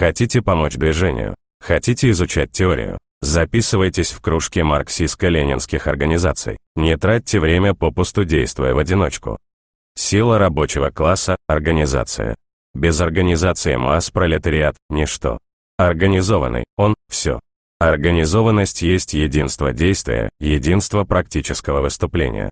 Хотите помочь движению? Хотите изучать теорию? Записывайтесь в кружки марксистско-ленинских организаций. Не тратьте время попусту, действуя в одиночку. Сила рабочего класса – организация. Без организации масс пролетариат – ничто. Организованный – он – все. Организованность есть единство действия, единство практического выступления.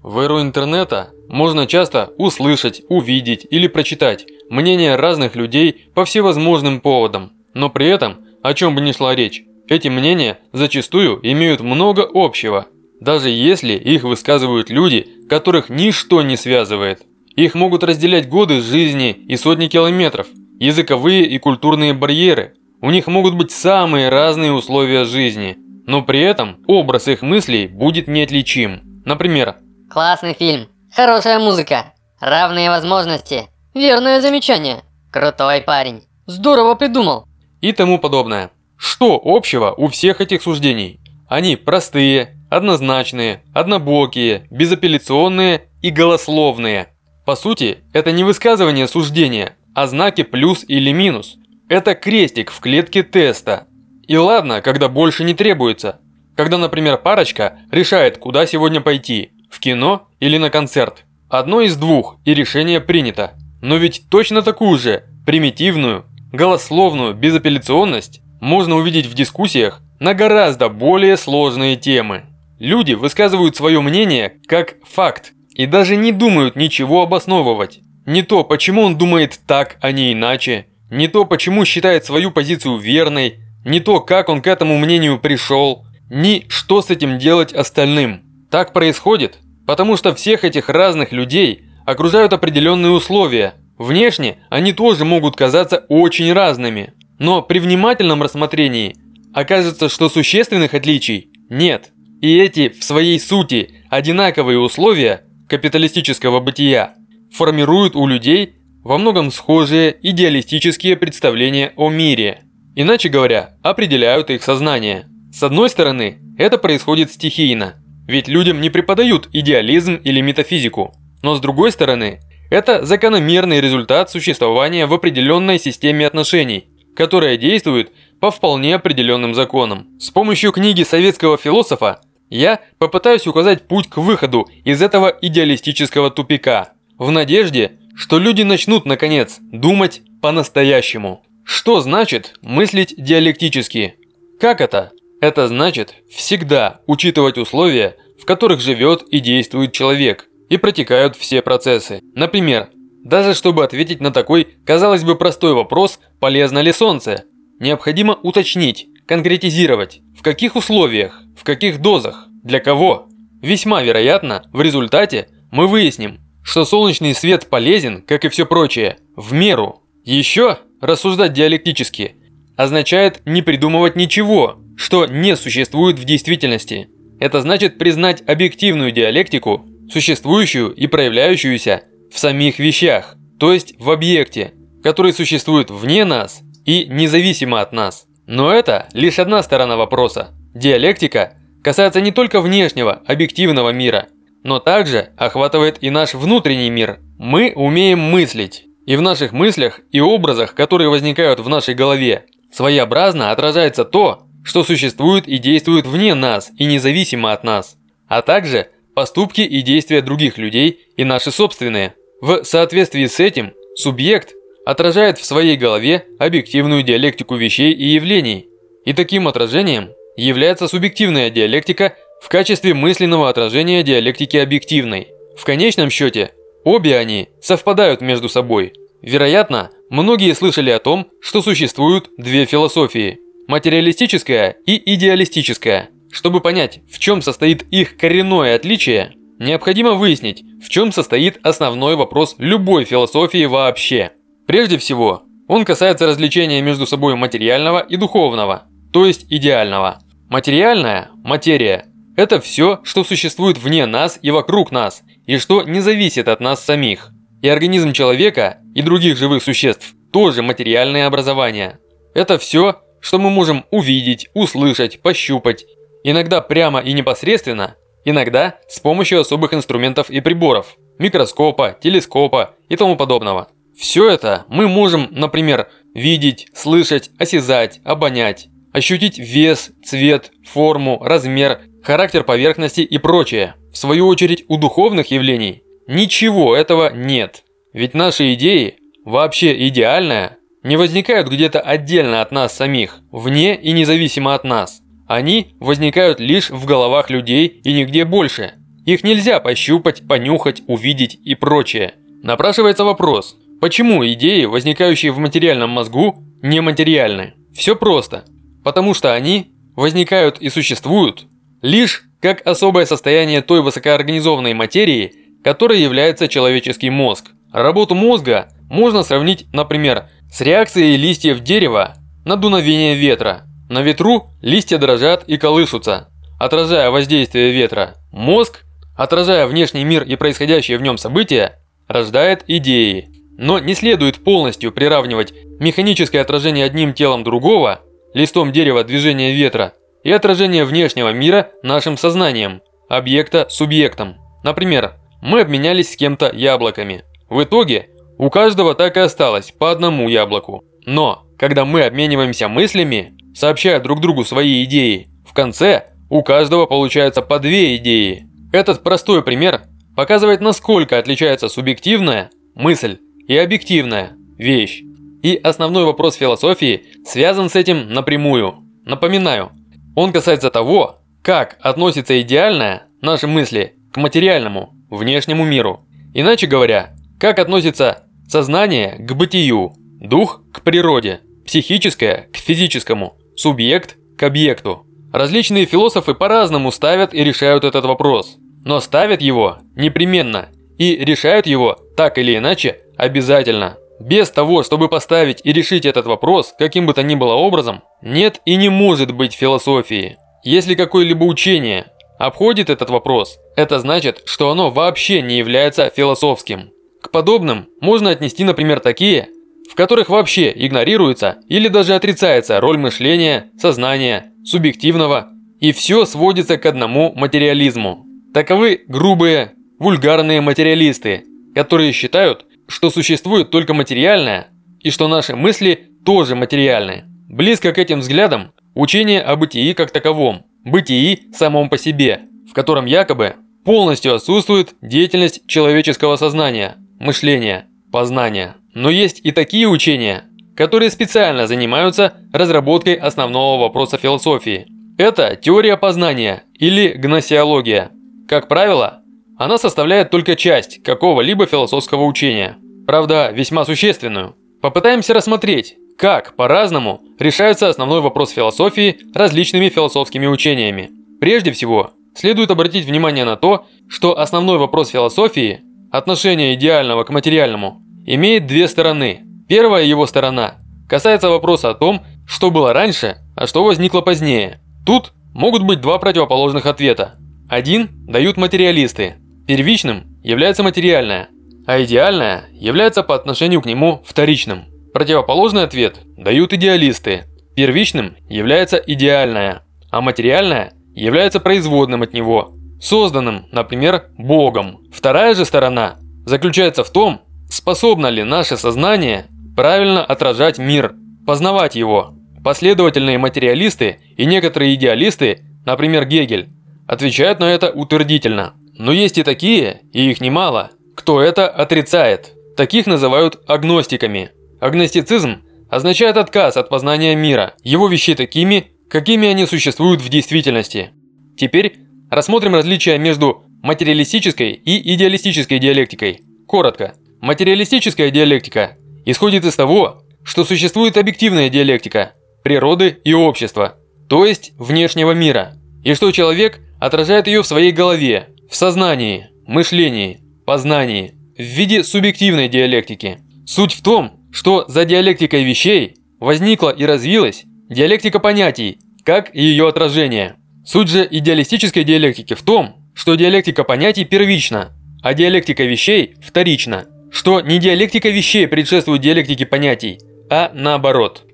В эру интернета можно часто услышать, увидеть или прочитать мнения разных людей по всевозможным поводам, но при этом, о чем бы ни шла речь, эти мнения зачастую имеют много общего, даже если их высказывают люди, которых ничто не связывает. Их могут разделять годы жизни и сотни километров, языковые и культурные барьеры. У них могут быть самые разные условия жизни, но при этом образ их мыслей будет неотличим. Например, «Классный фильм, хорошая музыка, равные возможности, Верное замечание. Крутой парень. Здорово придумал. И тому подобное. Что общего у всех этих суждений? Они простые, однозначные, однобокие, безапелляционные и голословные. По сути, это не высказывание суждения, а знаки плюс или минус. Это крестик в клетке теста. И ладно, когда больше не требуется. Когда, например, парочка решает, куда сегодня пойти – в кино или на концерт. Одно из двух, и решение принято. Но ведь точно такую же, примитивную, голословную безапелляционность можно увидеть в дискуссиях на гораздо более сложные темы. Люди высказывают свое мнение как факт и даже не думают ничего обосновывать. Не то, почему он думает так, а не иначе, не то, почему считает свою позицию верной, не то, как он к этому мнению пришел, ни что с этим делать остальным. Так происходит, потому что всех этих разных людей – окружают определенные условия. Внешне они тоже могут казаться очень разными. Но при внимательном рассмотрении окажется, что существенных отличий нет. И эти в своей сути одинаковые условия капиталистического бытия формируют у людей во многом схожие идеалистические представления о мире. Иначе говоря, определяют их сознание. С одной стороны, это происходит стихийно, ведь людям не преподают идеализм или метафизику. Но с другой стороны, это закономерный результат существования в определенной системе отношений, которая действует по вполне определенным законам. С помощью книги советского философа я попытаюсь указать путь к выходу из этого идеалистического тупика, в надежде, что люди начнут, наконец, думать по-настоящему. Что значит мыслить диалектически? Как это? Это значит всегда учитывать условия, в которых живет и действует человек – и протекают все процессы. Например, даже чтобы ответить на такой, казалось бы, простой вопрос, полезно ли солнце, необходимо уточнить, конкретизировать, в каких условиях, в каких дозах, для кого. Весьма вероятно, в результате мы выясним, что солнечный свет полезен, как и все прочее, в меру. Еще рассуждать диалектически означает не придумывать ничего, что не существует в действительности. Это значит признать объективную диалектику существующую и проявляющуюся в самих вещах, то есть в объекте, который существует вне нас и независимо от нас. Но это лишь одна сторона вопроса. Диалектика касается не только внешнего, объективного мира, но также охватывает и наш внутренний мир. Мы умеем мыслить, и в наших мыслях и образах, которые возникают в нашей голове, своеобразно отражается то, что существует и действует вне нас и независимо от нас, а также поступки и действия других людей и наши собственные. В соответствии с этим субъект отражает в своей голове объективную диалектику вещей и явлений. И таким отражением является субъективная диалектика в качестве мысленного отражения диалектики объективной. В конечном счете, обе они совпадают между собой. Вероятно, многие слышали о том, что существуют две философии – материалистическая и идеалистическая – чтобы понять, в чем состоит их коренное отличие, необходимо выяснить, в чем состоит основной вопрос любой философии вообще. Прежде всего, он касается различения между собой материального и духовного, то есть идеального. Материальная – материя. Это все, что существует вне нас и вокруг нас, и что не зависит от нас самих. И организм человека и других живых существ тоже материальное образование. Это все, что мы можем увидеть, услышать, пощупать Иногда прямо и непосредственно, иногда с помощью особых инструментов и приборов, микроскопа, телескопа и тому подобного. Все это мы можем, например, видеть, слышать, осязать, обонять, ощутить вес, цвет, форму, размер, характер поверхности и прочее. В свою очередь, у духовных явлений ничего этого нет. Ведь наши идеи, вообще идеальное, не возникают где-то отдельно от нас самих, вне и независимо от нас. Они возникают лишь в головах людей и нигде больше. Их нельзя пощупать, понюхать, увидеть и прочее. Напрашивается вопрос, почему идеи, возникающие в материальном мозгу, нематериальны? Все просто. Потому что они возникают и существуют лишь как особое состояние той высокоорганизованной материи, которой является человеческий мозг. Работу мозга можно сравнить, например, с реакцией листьев дерева на дуновение ветра – на ветру листья дрожат и колышутся, отражая воздействие ветра. Мозг, отражая внешний мир и происходящие в нем события, рождает идеи. Но не следует полностью приравнивать механическое отражение одним телом другого, листом дерева движения ветра, и отражение внешнего мира нашим сознанием, объекта субъектом. Например, мы обменялись с кем-то яблоками. В итоге у каждого так и осталось по одному яблоку. Но, когда мы обмениваемся мыслями, сообщая друг другу свои идеи. В конце у каждого получается по две идеи. Этот простой пример показывает, насколько отличается субъективная мысль и объективная вещь. И основной вопрос философии связан с этим напрямую. Напоминаю, он касается того, как относится идеальное, наши мысли, к материальному, внешнему миру. Иначе говоря, как относится сознание к бытию, дух к природе, психическое к физическому, Субъект к объекту. Различные философы по-разному ставят и решают этот вопрос, но ставят его непременно и решают его так или иначе обязательно. Без того, чтобы поставить и решить этот вопрос каким бы то ни было образом, нет и не может быть философии. Если какое-либо учение обходит этот вопрос, это значит, что оно вообще не является философским. К подобным можно отнести, например, такие, в которых вообще игнорируется или даже отрицается роль мышления, сознания, субъективного, и все сводится к одному материализму. Таковы грубые, вульгарные материалисты, которые считают, что существует только материальное, и что наши мысли тоже материальны. Близко к этим взглядам учение о бытии как таковом, бытии самом по себе, в котором якобы полностью отсутствует деятельность человеческого сознания, мышления, познания. Но есть и такие учения, которые специально занимаются разработкой основного вопроса философии. Это теория познания или гносеология. Как правило, она составляет только часть какого-либо философского учения. Правда, весьма существенную. Попытаемся рассмотреть, как по-разному решается основной вопрос философии различными философскими учениями. Прежде всего, следует обратить внимание на то, что основной вопрос философии – отношение идеального к материальному имеет две стороны. Первая его сторона касается вопроса о том, что было раньше, а что возникло позднее. Тут могут быть два противоположных ответа. Один дают материалисты. Первичным является материальное, а идеальное является по отношению к нему вторичным. Противоположный ответ дают идеалисты. Первичным является идеальное, а материальное является производным от него, созданным, например, Богом. Вторая же сторона заключается в том, Способно ли наше сознание правильно отражать мир, познавать его? Последовательные материалисты и некоторые идеалисты, например Гегель, отвечают на это утвердительно. Но есть и такие, и их немало, кто это отрицает. Таких называют агностиками. Агностицизм означает отказ от познания мира, его вещей такими, какими они существуют в действительности. Теперь рассмотрим различия между материалистической и идеалистической диалектикой. Коротко. Материалистическая диалектика исходит из того, что существует объективная диалектика природы и общества, то есть внешнего мира, и что человек отражает ее в своей голове, в сознании, мышлении, познании, в виде субъективной диалектики. Суть в том, что за диалектикой вещей возникла и развилась диалектика понятий, как и ее отражение. Суть же идеалистической диалектики в том, что диалектика понятий первична, а диалектика вещей вторична – что не диалектика вещей предшествует диалектике понятий, а наоборот –